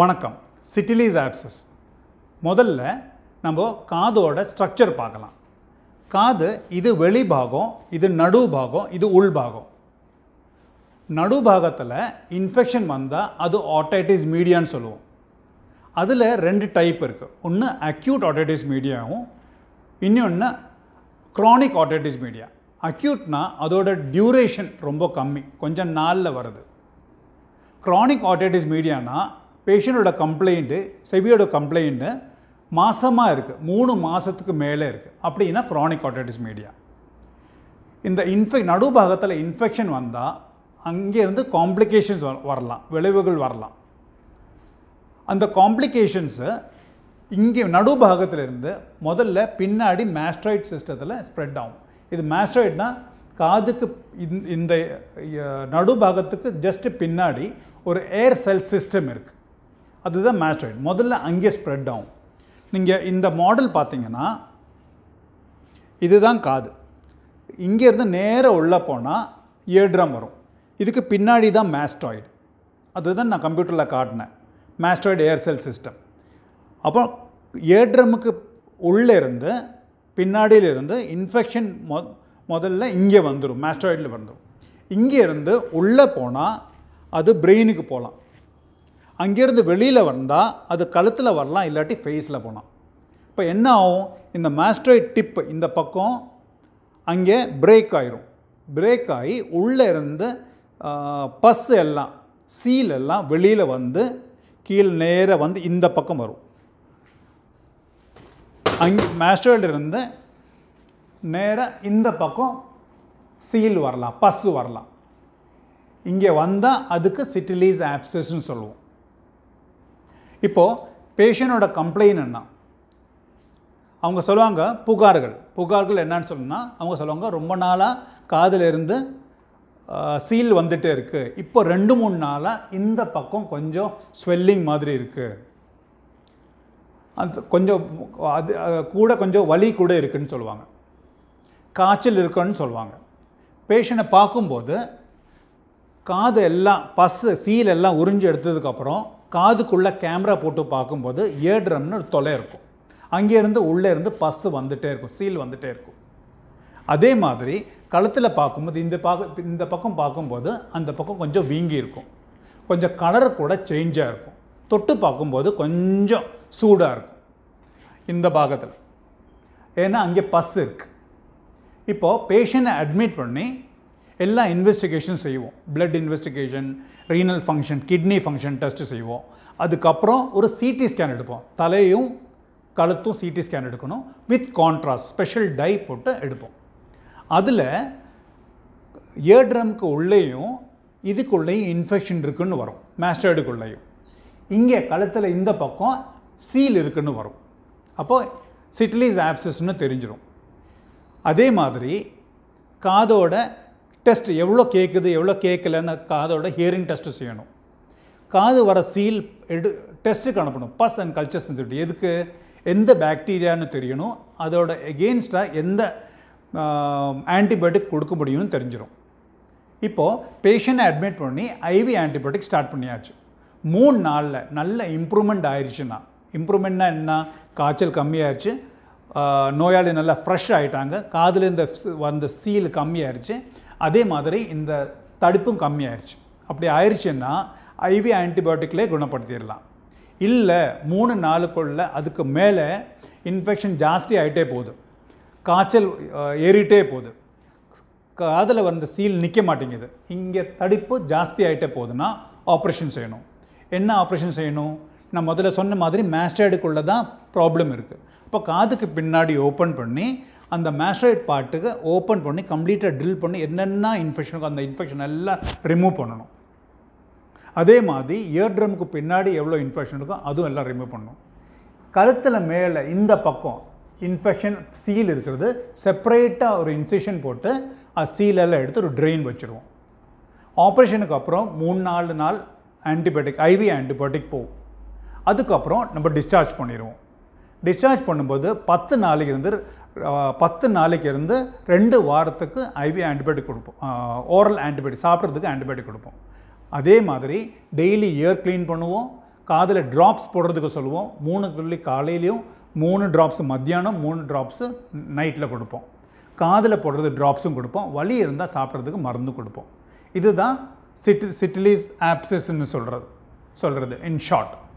வணக்கம் சிட்டிலீஸ் ஆப்சஸ் முதல்ல நம்ம காதோட ஸ்ட்ரக்சர் பார்க்கலாம் காது இது வெளிபாகம் இது நடு பாகம் இது உள்பாகம் நடு பாகத்தில் இன்ஃபெக்ஷன் வந்தால் அது ஆட்டைட்டிஸ் மீடியான்னு சொல்லுவோம் அதில் ரெண்டு டைப் இருக்குது ஒன்று அக்யூட் ஆட்டைட்டிஸ் மீடியாவும் இன்னொன்று க்ரானிக் ஆட்டைட்டிஸ் மீடியா அக்யூட்னா அதோட டியூரேஷன் ரொம்ப கம்மி கொஞ்சம் நாளில் வருது க்ரானிக் ஆட்டைட்டிஸ் மீடியானா பேஷண்ட்டோட கம்ப்ளைண்ட்டு செவியோட கம்ப்ளைண்ட்டு மாதமாக இருக்குது மூணு மாதத்துக்கு மேலே இருக்குது அப்படின்னா க்ரானிக் ஆர்டைட்டிஸ் மீடியா இந்த இன்ஃபெக் நடுபாகத்தில் இன்ஃபெக்ஷன் வந்தால் அங்கேருந்து காம்ப்ளிகேஷன்ஸ் வரலாம் விளைவுகள் வரலாம் அந்த காம்ப்ளிகேஷன்ஸு இங்கே நடுபாகத்திலிருந்து முதல்ல பின்னாடி மேஸ்ட்ராய்ட் சிஸ்டத்தில் ஸ்ப்ரெட் ஆகும் இது மேஸ்ட்ராய்ட்னா காதுக்கு இந்த நடுபாகத்துக்கு ஜஸ்ட்டு பின்னாடி ஒரு ஏர் செல் சிஸ்டம் இருக்குது அதுதான் மேஸ்டாய்டு முதல்ல அங்கே ஸ்ப்ரெட் ஆகும் நீங்கள் இந்த மாடல் பார்த்தீங்கன்னா இதுதான் காது இங்கேருந்து நேராக உள்ளே போனால் ஏட்ரம் வரும் இதுக்கு பின்னாடி தான் மேஸ்டாய்டு அதுதான் நான் கம்ப்யூட்டரில் காட்டினேன் மேஸ்டாய்டு ஏர்செல் சிஸ்டம் அப்போ ஏட்ரமுக்கு உள்ளே இருந்து பின்னாடியிலிருந்து இன்ஃபெக்ஷன் மொ முதல்ல இங்கே வந்துடும் மேஸ்டாய்டில் வந்துடும் இங்கேருந்து உள்ளே போனால் அது பிரெயினுக்கு போகலாம் அங்கேருந்து வெளியில் வந்தால் அது கழுத்தில் வரலாம் இல்லாட்டி ஃபேஸில் போகலாம் இப்போ என்ன ஆகும் இந்த மாஸ்ட்ரைட் டிப்பு இந்த பக்கம் அங்கே பிரேக் ஆயிரும் பிரேக் ஆகி உள்ளே இருந்து பஸ் எல்லாம் சீல் எல்லாம் வெளியில் வந்து கீழ் நேராக வந்து இந்த பக்கம் வரும் அங்கே இருந்து நேராக இந்த பக்கம் சீல் வரலாம் பஸ்ஸு வரலாம் இங்கே வந்தால் அதுக்கு சிட்டிலீஸ் ஆப்சஸ்ன்னு சொல்லுவோம் இப்போது பேஷண்டோட கம்ப்ளைண்ட் என்ன அவங்க சொல்லுவாங்க புகார்கள் புகார்கள் என்னன்னு சொல்லணும்னா அவங்க சொல்லுவாங்க ரொம்ப நாளாக காதிலிருந்து சீல் வந்துகிட்டே இருக்குது இப்போ ரெண்டு மூணு நாளாக இந்த பக்கம் கொஞ்சம் ஸ்வெல்லிங் மாதிரி இருக்குது அந்த கொஞ்சம் அது கூட கொஞ்சம் வலி கூட இருக்குதுன்னு சொல்லுவாங்க காய்ச்சல் இருக்குன்னு சொல்லுவாங்க பேஷண்ட்டை பார்க்கும்போது காது எல்லாம் பஸ்ஸு சீல் எல்லாம் உறிஞ்சு எடுத்ததுக்கப்புறம் காதுக்குள்ளே கேமரா போட்டு பார்க்கும்போது ஏர் ட்ரம்னு ஒரு தொலை இருக்கும் அங்கேருந்து உள்ளே இருந்து பஸ்ஸு வந்துகிட்டே இருக்கும் சீல் வந்துகிட்டே இருக்கும் அதே மாதிரி களத்தில் பார்க்கும்போது இந்த பார்க்க இந்த பக்கம் பார்க்கும்போது அந்த பக்கம் கொஞ்சம் வீங்கி இருக்கும் கொஞ்சம் கலர் கூட சேஞ்சாக இருக்கும் தொட்டு பார்க்கும்போது கொஞ்சம் சூடாக இருக்கும் இந்த பாகத்தில் ஏன்னா அங்கே பஸ் இருக்குது இப்போது பேஷண்ட்டை அட்மிட் பண்ணி எல்லா இன்வெஸ்டிகேஷன் செய்வோம் blood investigation renal function kidney function test செய்வோம் அதுக்கப்புறம் ஒரு சிடி ஸ்கேன் எடுப்போம் தலையும் கழுத்தும் சிடி ஸ்கேன் எடுக்கணும் வித் கான்ட்ராஸ்ட் ஸ்பெஷல் டை போட்டு எடுப்போம் அதில் ஏட்ரம்க்கு உள்ளேயும் இதுக்குள்ளேயும் இன்ஃபெக்ஷன் இருக்குன்னு வரும் மேஸ்டர்டுக்குள்ளேயும் இங்கே கழுத்தில் இந்த பக்கம் சீல் இருக்குன்னு வரும் அப்போது சிட்லிஸ் ஆப்சஸ்ன்னு தெரிஞ்சிடும் அதே மாதிரி காதோட டெஸ்ட் எவ்வளோ கேட்குது எவ்வளோ கேட்கலன்னு காதோட ஹியரிங் டெஸ்ட்டு செய்யணும் காது வர சீல் எடு டெஸ்ட்டு அனுப்பணும் பஸ் அண்ட் கல்ச்சர் சென்சிட்டிவிட்டி எதுக்கு எந்த பாக்டீரியான்னு தெரியணும் அதோட எகெயின்ஸ்டாக எந்த ஆன்டிபயோட்டிக் கொடுக்க முடியும்னு தெரிஞ்சிடும் இப்போது பேஷண்ட்டை அட்மிட் பண்ணி ஐவி ஆன்டிபயோட்டிக் ஸ்டார்ட் பண்ணியாச்சு மூணு நாளில் நல்ல இம்ப்ரூவ்மெண்ட் ஆயிடுச்சுன்னா இம்ப்ரூவ்மெண்ட்னா என்ன காய்ச்சல் கம்மியாயிருச்சு நோயாளி நல்லா ஃப்ரெஷ் ஆகிட்டாங்க காதில் இந்த வந்த சீல் கம்மியாயிருச்சு அதே மாதிரி இந்த தடுப்பும் கம்மியாயிருச்சு அப்படி ஆயிடுச்சுன்னா ஐவி ஆன்டிபயோட்டிக்லே குணப்படுத்திடலாம் இல்லை மூணு நாளுக்குள்ள அதுக்கு மேலே இன்ஃபெக்ஷன் ஜாஸ்தி ஆகிட்டே போகுது காய்ச்சல் ஏறிட்டே போகுது காதில் வந்த சீல் நிற்க மாட்டேங்குது இங்கே தடுப்பு ஜாஸ்தி ஆகிட்டே போகுதுன்னா ஆப்ரேஷன் செய்யணும் என்ன ஆப்ரேஷன் செய்யணும் நான் முதல்ல சொன்ன மாதிரி மேஸ்டாய்டுக்குள்ளே தான் ப்ராப்ளம் இருக்குது இப்போ காதுக்கு பின்னாடி ஓப்பன் பண்ணி அந்த மேஸ்ட்ரேட் பார்ட்டுக்கு ஓப்பன் பண்ணி கம்ப்ளீட்டாக ட்ரில் பண்ணி என்னென்ன இன்ஃபெக்ஷனுக்கு அந்த இன்ஃபெக்ஷன் எல்லாம் ரிமூவ் பண்ணணும் அதே மாதிரி இயர் ட்ரம்க்கு பின்னாடி எவ்வளோ இன்ஃபெக்ஷன் இருக்கோ அதுவும் எல்லாம் ரிமூவ் பண்ணணும் கழுத்தில் மேலே இந்த பக்கம் இன்ஃபெக்ஷன் சீல் இருக்கிறது செப்பரேட்டாக ஒரு இன்சிஷன் போட்டு அது சீலெல்லாம் எடுத்து ஒரு ட்ரெயின் வச்சுருவோம் ஆப்ரேஷனுக்கு அப்புறம் மூணு நாலு நாள் ஆன்டிபயோட்டிக் ஐவி ஆன்டிபயோட்டிக் போகும் அதுக்கப்புறம் நம்ம டிஸ்சார்ஜ் பண்ணிடுவோம் டிஸ்சார்ஜ் பண்ணும்போது பத்து நாளைக்கு இருந்து பத்து நாளைக்கு இருந்து ரெண்டு வாரத்துக்கு ஐவி ஆன்டிபயோட்டிக் கொடுப்போம் ஓரல் ஆன்டிபயோட்டிக் சாப்பிட்றதுக்கு ஆன்டிபயோட்டிக் கொடுப்போம் அதே மாதிரி டெய்லி இயர் க்ளீன் பண்ணுவோம் காதில் ட்ராப்ஸ் போடுறதுக்கு சொல்லுவோம் மூணு துள்ளி காலையிலையும் மூணு ட்ராப்ஸ் மத்தியானம் மூணு ட்ராப்ஸு நைட்டில் கொடுப்போம் காதில் போடுறது ட்ராப்ஸும் கொடுப்போம் வலி இருந்தால் சாப்பிட்றதுக்கு மருந்து கொடுப்போம் இதுதான் சிட்டி சிட்டிலிஸ் ஆப்சஸ்ன்னு சொல்கிறது சொல்கிறது இன் ஷார்ட்